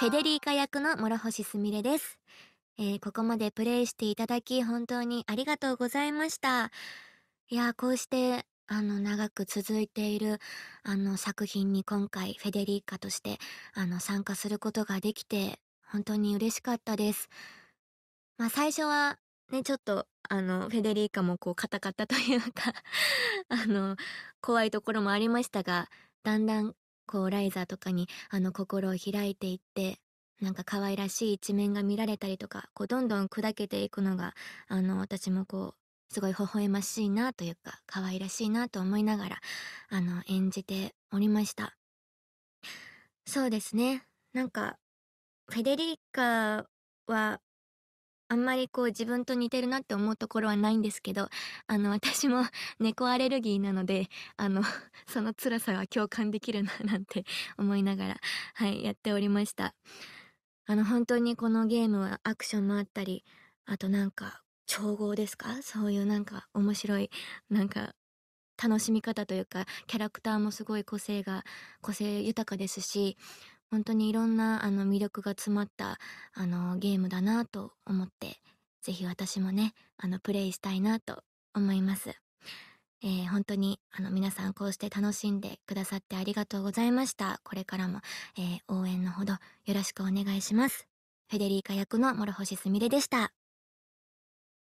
フェデリーカ役の諸星すみれです。えー、ここまでプレイしていただき本当にありがとうございました。いやこうしてあの長く続いているあの作品に今回フェデリーカとしてあの参加することができて本当に嬉しかったです。まあ、最初はねちょっとあのフェデリーカもこう硬かったというか あの怖いところもありましたがだんだんこうライザーとかにあの心を開いていってなんか可愛らしい一面が見られたりとかこうどんどん砕けていくのがあの私もこうすごい微笑ましいなというか可愛らしいなと思いながらあの演じておりましたそうですねなんかフェデリカはあんまりこう自分と似てるなって思うところはないんですけど、あの、私も 猫アレルギーなので、あの、その辛さは共感できるな、なんて思いながら、はい、やっておりました。あの、本当にこのゲームはアクションもあったり、あとなんか、調合ですかそういうなんか面白い、なんか楽しみ方というかキャラクターもすごい個性が個性豊かですし本当にいろんなあの魅力が詰まったあのゲームだなと思ってぜひ私もねあのプレイしたいなと思います、えー、本当にあの皆さんこうして楽しんでくださってありがとうございましたこれからも、えー、応援のほどよろしくお願いしますフェデリーカ役の諸星すみれでした